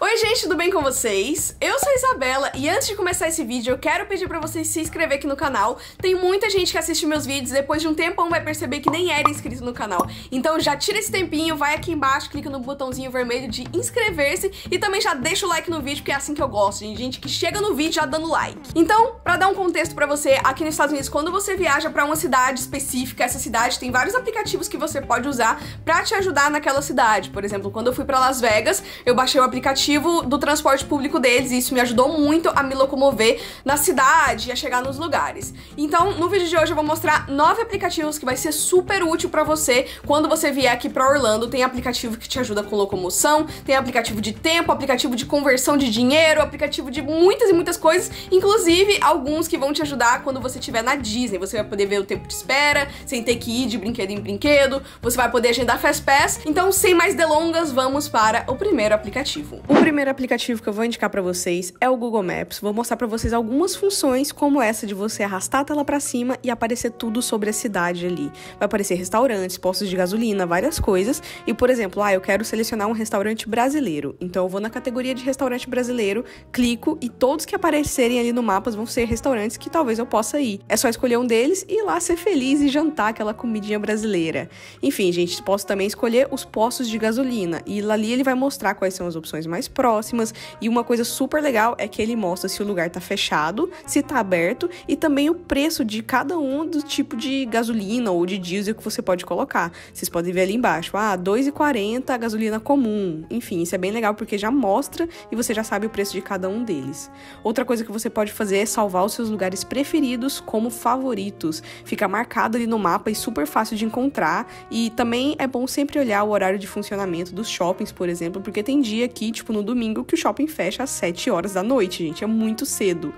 Oi gente, tudo bem com vocês? Eu sou a Isabela e antes de começar esse vídeo eu quero pedir pra vocês se inscrever aqui no canal. Tem muita gente que assiste meus vídeos e depois de um tempão vai perceber que nem era inscrito no canal. Então já tira esse tempinho, vai aqui embaixo, clica no botãozinho vermelho de inscrever-se e também já deixa o like no vídeo, porque é assim que eu gosto, gente, gente que chega no vídeo já dando like. Então, pra dar um contexto pra você, aqui nos Estados Unidos, quando você viaja pra uma cidade específica, essa cidade tem vários aplicativos que você pode usar pra te ajudar naquela cidade. Por exemplo, quando eu fui pra Las Vegas, eu baixei o aplicativo aplicativo do transporte público deles e isso me ajudou muito a me locomover na cidade, a chegar nos lugares. Então, no vídeo de hoje eu vou mostrar nove aplicativos que vai ser super útil para você quando você vier aqui para Orlando. Tem aplicativo que te ajuda com locomoção, tem aplicativo de tempo, aplicativo de conversão de dinheiro, aplicativo de muitas e muitas coisas, inclusive alguns que vão te ajudar quando você estiver na Disney. Você vai poder ver o tempo de espera, sem ter que ir de brinquedo em brinquedo, você vai poder agendar Fast Pass. Então, sem mais delongas, vamos para o primeiro aplicativo. O primeiro aplicativo que eu vou indicar para vocês é o Google Maps. Vou mostrar para vocês algumas funções, como essa de você arrastar a tela para cima e aparecer tudo sobre a cidade ali. Vai aparecer restaurantes, postos de gasolina, várias coisas. E, por exemplo, ah, eu quero selecionar um restaurante brasileiro. Então eu vou na categoria de restaurante brasileiro, clico e todos que aparecerem ali no mapa vão ser restaurantes que talvez eu possa ir. É só escolher um deles e ir lá ser feliz e jantar aquela comidinha brasileira. Enfim, gente, posso também escolher os postos de gasolina e ali ele vai mostrar quais são as opções mais mais próximas. E uma coisa super legal é que ele mostra se o lugar tá fechado, se tá aberto e também o preço de cada um do tipo de gasolina ou de diesel que você pode colocar. Vocês podem ver ali embaixo, ah, 2,40 a gasolina comum. Enfim, isso é bem legal porque já mostra e você já sabe o preço de cada um deles. Outra coisa que você pode fazer é salvar os seus lugares preferidos como favoritos. Fica marcado ali no mapa e super fácil de encontrar. E também é bom sempre olhar o horário de funcionamento dos shoppings, por exemplo, porque tem dia que, tipo, no domingo que o shopping fecha às 7 horas da noite, gente. É muito cedo.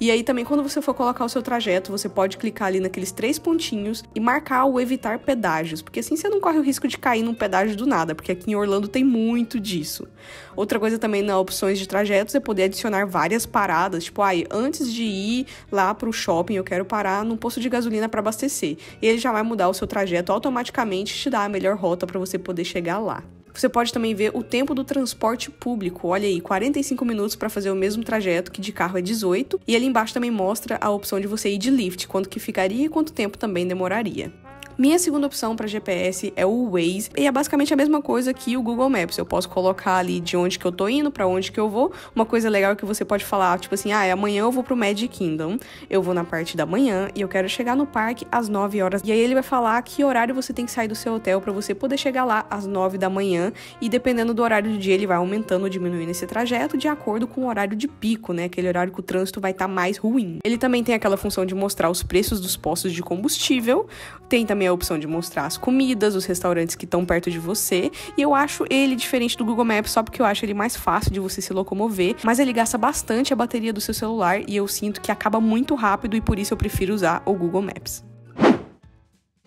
E aí também quando você for colocar o seu trajeto, você pode clicar ali naqueles três pontinhos e marcar o evitar pedágios, porque assim você não corre o risco de cair num pedágio do nada, porque aqui em Orlando tem muito disso. Outra coisa também na opções de trajetos é poder adicionar várias paradas, tipo, ai, antes de ir lá pro shopping, eu quero parar num posto de gasolina para abastecer. E ele já vai mudar o seu trajeto automaticamente, te dá a melhor rota para você poder chegar lá. Você pode também ver o tempo do transporte público. Olha aí, 45 minutos para fazer o mesmo trajeto que de carro é 18. E ali embaixo também mostra a opção de você ir de lift, quanto que ficaria e quanto tempo também demoraria. Minha segunda opção para GPS é o Waze, e é basicamente a mesma coisa que o Google Maps. Eu posso colocar ali de onde que eu tô indo, para onde que eu vou. Uma coisa legal é que você pode falar, tipo assim, ah, é amanhã eu vou pro Magic Kingdom, eu vou na parte da manhã e eu quero chegar no parque às 9 horas. E aí ele vai falar que horário você tem que sair do seu hotel para você poder chegar lá às 9 da manhã, e dependendo do horário do dia, ele vai aumentando ou diminuindo esse trajeto de acordo com o horário de pico, né? Aquele horário que o trânsito vai estar tá mais ruim. Ele também tem aquela função de mostrar os preços dos postos de combustível, tem também a opção de mostrar as comidas, os restaurantes que estão perto de você. E eu acho ele diferente do Google Maps só porque eu acho ele mais fácil de você se locomover, mas ele gasta bastante a bateria do seu celular e eu sinto que acaba muito rápido e por isso eu prefiro usar o Google Maps.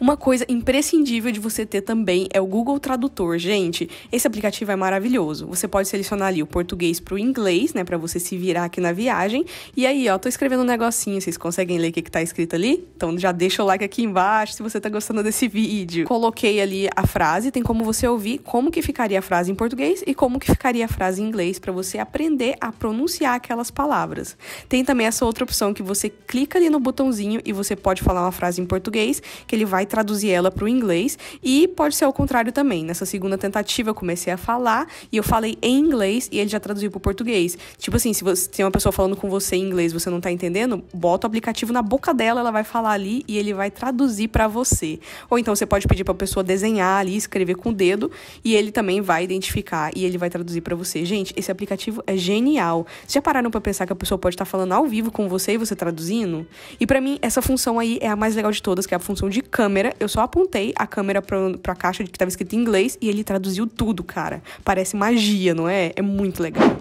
Uma coisa imprescindível de você ter também é o Google Tradutor. Gente, esse aplicativo é maravilhoso. Você pode selecionar ali o português para o inglês, né, para você se virar aqui na viagem. E aí, ó, tô escrevendo um negocinho, vocês conseguem ler o que, que tá escrito ali? Então já deixa o like aqui embaixo se você tá gostando desse vídeo. Coloquei ali a frase, tem como você ouvir como que ficaria a frase em português e como que ficaria a frase em inglês para você aprender a pronunciar aquelas palavras. Tem também essa outra opção que você clica ali no botãozinho e você pode falar uma frase em português que ele vai traduzir ela para o inglês e pode ser ao contrário também. Nessa segunda tentativa eu comecei a falar e eu falei em inglês e ele já traduziu para o português. Tipo assim, se você tem uma pessoa falando com você em inglês, você não está entendendo, bota o aplicativo na boca dela, ela vai falar ali e ele vai traduzir para você. Ou então você pode pedir para a pessoa desenhar ali, escrever com o dedo e ele também vai identificar e ele vai traduzir para você. Gente, esse aplicativo é genial. Vocês já pararam para pensar que a pessoa pode estar tá falando ao vivo com você e você traduzindo? E para mim essa função aí é a mais legal de todas, que é a função de câmera câmera, eu só apontei a câmera pra, pra caixa que tava escrito em inglês e ele traduziu tudo, cara. Parece magia, não é? É muito legal.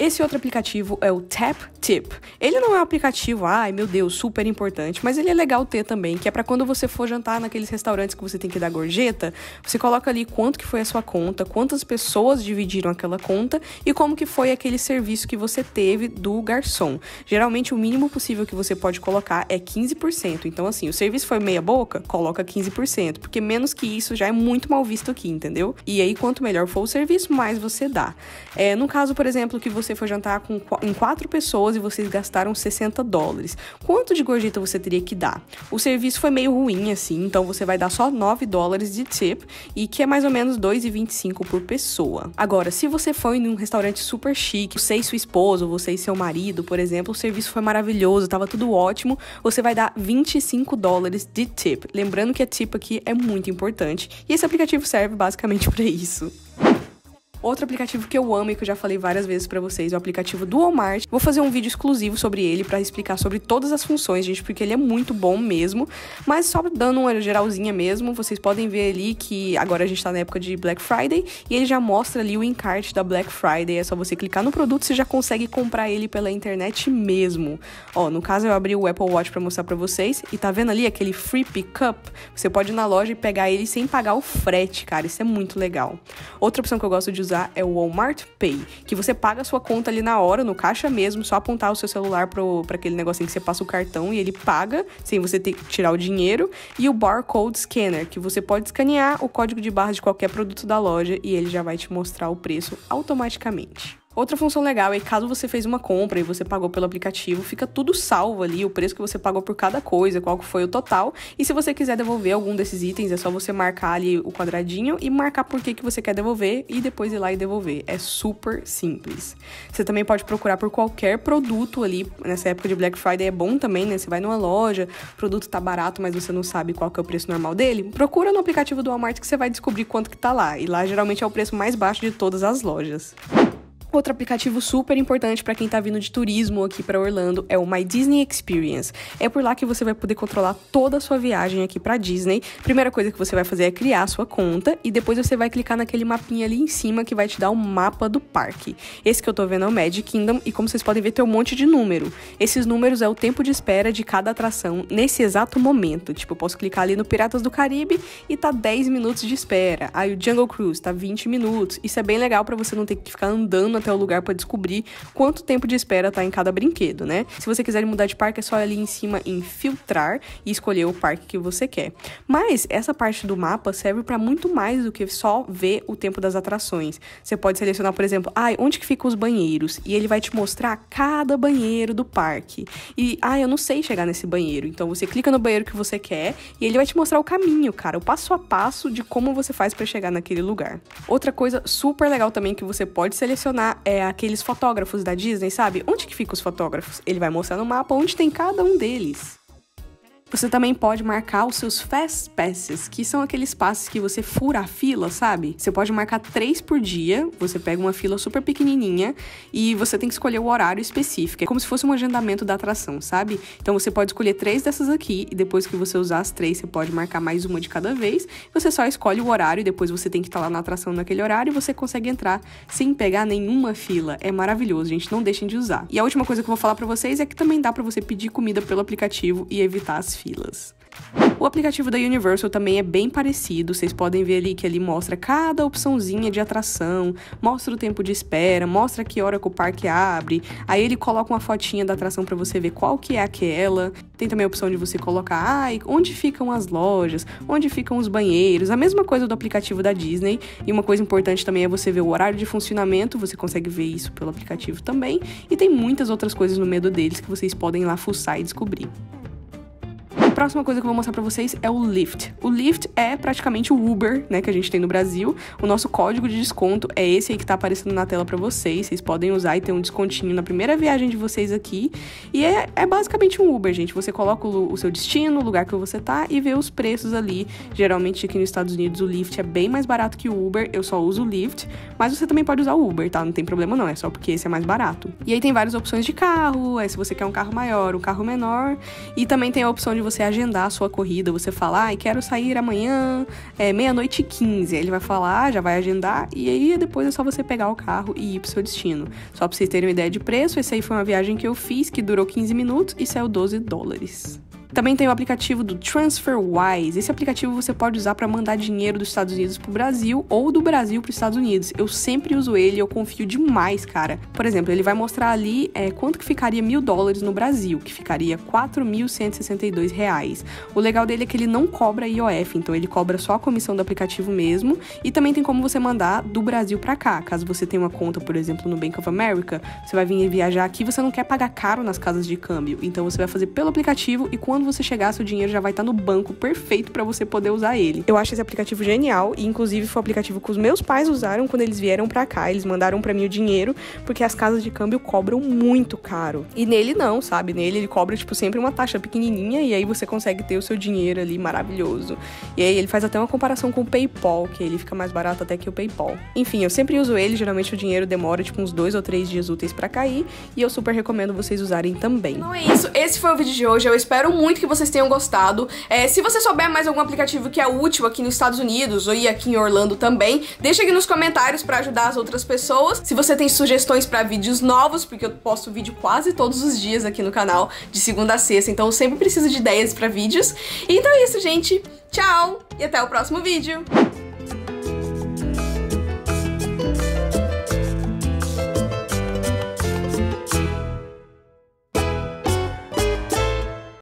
Esse outro aplicativo é o Tap Tip. Ele não é um aplicativo, ai meu Deus, super importante, mas ele é legal ter também, que é para quando você for jantar naqueles restaurantes que você tem que dar gorjeta, você coloca ali quanto que foi a sua conta, quantas pessoas dividiram aquela conta e como que foi aquele serviço que você teve do garçom. Geralmente o mínimo possível que você pode colocar é 15%. Então assim, o serviço foi meia boca, coloca 15%, porque menos que isso já é muito mal visto aqui, entendeu? E aí quanto melhor for o serviço, mais você dá. É, no caso, por exemplo, que você você for jantar com, em quatro pessoas e vocês gastaram 60 dólares. Quanto de gorjeta você teria que dar? O serviço foi meio ruim, assim, então você vai dar só 9 dólares de tip e que é mais ou menos 2,25 por pessoa. Agora, se você foi em um restaurante super chique, você e sua esposa, você e seu marido, por exemplo, o serviço foi maravilhoso, tava tudo ótimo, você vai dar 25 dólares de tip. Lembrando que a tip aqui é muito importante e esse aplicativo serve basicamente para isso. Outro aplicativo que eu amo e que eu já falei várias vezes para vocês é o aplicativo do Walmart. Vou fazer um vídeo exclusivo sobre ele para explicar sobre todas as funções, gente, porque ele é muito bom mesmo. Mas só dando uma geralzinha mesmo, vocês podem ver ali que agora a gente tá na época de Black Friday e ele já mostra ali o encarte da Black Friday. É só você clicar no produto, você já consegue comprar ele pela internet mesmo. Ó, no caso eu abri o Apple Watch para mostrar para vocês e tá vendo ali aquele free pickup? Você pode ir na loja e pegar ele sem pagar o frete, cara. Isso é muito legal. Outra opção que eu gosto de usar usar é o Walmart Pay, que você paga a sua conta ali na hora, no caixa mesmo, só apontar o seu celular para aquele negocinho que você passa o cartão e ele paga, sem você ter que tirar o dinheiro, e o Barcode Scanner, que você pode escanear o código de barra de qualquer produto da loja e ele já vai te mostrar o preço automaticamente. Outra função legal é que caso você fez uma compra e você pagou pelo aplicativo, fica tudo salvo ali, o preço que você pagou por cada coisa, qual foi o total. E se você quiser devolver algum desses itens, é só você marcar ali o quadradinho e marcar por que, que você quer devolver e depois ir lá e devolver. É super simples. Você também pode procurar por qualquer produto ali. Nessa época de Black Friday é bom também, né? Você vai numa loja, o produto tá barato, mas você não sabe qual que é o preço normal dele. Procura no aplicativo do Walmart que você vai descobrir quanto que tá lá. E lá geralmente é o preço mais baixo de todas as lojas. Outro aplicativo super importante para quem está vindo de turismo aqui para Orlando é o My Disney Experience. É por lá que você vai poder controlar toda a sua viagem aqui para Disney. Primeira coisa que você vai fazer é criar a sua conta e depois você vai clicar naquele mapinha ali em cima que vai te dar o um mapa do parque. Esse que eu estou vendo é o Magic Kingdom e como vocês podem ver tem um monte de número. Esses números é o tempo de espera de cada atração nesse exato momento. Tipo, eu posso clicar ali no Piratas do Caribe e tá 10 minutos de espera. Aí o Jungle Cruise tá 20 minutos. Isso é bem legal para você não ter que ficar andando até o lugar para descobrir quanto tempo de espera tá em cada brinquedo, né? Se você quiser mudar de parque, é só ali em cima em filtrar e escolher o parque que você quer. Mas essa parte do mapa serve para muito mais do que só ver o tempo das atrações. Você pode selecionar, por exemplo, ai, ah, onde que ficam os banheiros? E ele vai te mostrar cada banheiro do parque. E, ah, eu não sei chegar nesse banheiro. Então você clica no banheiro que você quer e ele vai te mostrar o caminho, cara, o passo a passo de como você faz para chegar naquele lugar. Outra coisa super legal também que você pode selecionar é aqueles fotógrafos da Disney, sabe? Onde que ficam os fotógrafos? Ele vai mostrar no mapa onde tem cada um deles. Você também pode marcar os seus fast passes, que são aqueles passes que você fura a fila, sabe? Você pode marcar três por dia, você pega uma fila super pequenininha e você tem que escolher o horário específico. É como se fosse um agendamento da atração, sabe? Então você pode escolher três dessas aqui e depois que você usar as três, você pode marcar mais uma de cada vez. Você só escolhe o horário e depois você tem que estar tá lá na atração naquele horário e você consegue entrar sem pegar nenhuma fila. É maravilhoso, gente. Não deixem de usar. E a última coisa que eu vou falar para vocês é que também dá para você pedir comida pelo aplicativo e evitar as filas. O aplicativo da Universal também é bem parecido, vocês podem ver ali que ele mostra cada opçãozinha de atração, mostra o tempo de espera, mostra que hora que o parque abre, aí ele coloca uma fotinha da atração para você ver qual que é aquela. Tem também a opção de você colocar, ai, ah, onde ficam as lojas, onde ficam os banheiros, a mesma coisa do aplicativo da Disney. E uma coisa importante também é você ver o horário de funcionamento, você consegue ver isso pelo aplicativo também, e tem muitas outras coisas no meio deles que vocês podem lá fuçar e descobrir próxima coisa que eu vou mostrar para vocês é o Lyft. O Lyft é praticamente o Uber, né, que a gente tem no Brasil. O nosso código de desconto é esse aí que tá aparecendo na tela para vocês. Vocês podem usar e ter um descontinho na primeira viagem de vocês aqui. E é, é basicamente um Uber, gente. Você coloca o, o, seu destino, o lugar que você tá e vê os preços ali. Geralmente aqui nos Estados Unidos o Lyft é bem mais barato que o Uber. Eu só uso o Lyft, mas você também pode usar o Uber, tá? Não tem problema não, é só porque esse é mais barato. E aí tem várias opções de carro, é se você quer um carro maior, um carro menor, e também tem a opção de você agendar a sua corrida. Você falar ai, ah, quero sair amanhã, é, meia-noite e 15. Aí ele vai falar, ah, já vai agendar, e aí depois é só você pegar o carro e ir pro seu destino. Só pra vocês terem uma ideia de preço, essa aí foi uma viagem que eu fiz, que durou 15 minutos e saiu 12 dólares. Também tem o aplicativo do TransferWise. Esse aplicativo você pode usar para mandar dinheiro dos Estados Unidos para o Brasil ou do Brasil para os Estados Unidos. Eu sempre uso ele, eu confio demais, cara. Por exemplo, ele vai mostrar ali é, quanto que ficaria mil dólares no Brasil, que ficaria 4.162 reais. O legal dele é que ele não cobra IOF, então ele cobra só a comissão do aplicativo mesmo. E também tem como você mandar do Brasil para cá. Caso você tenha uma conta, por exemplo, no Bank of America, você vai vir viajar aqui, você não quer pagar caro nas casas de câmbio. Então você vai fazer pelo aplicativo e quando quando você chegar, seu dinheiro já vai estar tá no banco perfeito para você poder usar ele. Eu acho esse aplicativo genial e inclusive foi o aplicativo que os meus pais usaram quando eles vieram para cá. Eles mandaram para mim o dinheiro porque as casas de câmbio cobram muito caro. E nele não, sabe? Nele ele cobra tipo sempre uma taxa pequenininha e aí você consegue ter o seu dinheiro ali maravilhoso. E aí ele faz até uma comparação com o PayPal, que ele fica mais barato até que o PayPal. Enfim, eu sempre uso ele, geralmente o dinheiro demora tipo uns dois ou três dias úteis para cair e eu super recomendo vocês usarem também. Então é isso, esse foi o vídeo de hoje. Eu espero muito muito que vocês tenham gostado. É, se você souber mais algum aplicativo que é útil aqui nos Estados Unidos ou aqui em Orlando também, deixa aqui nos comentários para ajudar as outras pessoas. Se você tem sugestões para vídeos novos, porque eu posto vídeo quase todos os dias aqui no canal, de segunda a sexta, então eu sempre preciso de ideias para vídeos. Então é isso, gente. Tchau e até o próximo vídeo.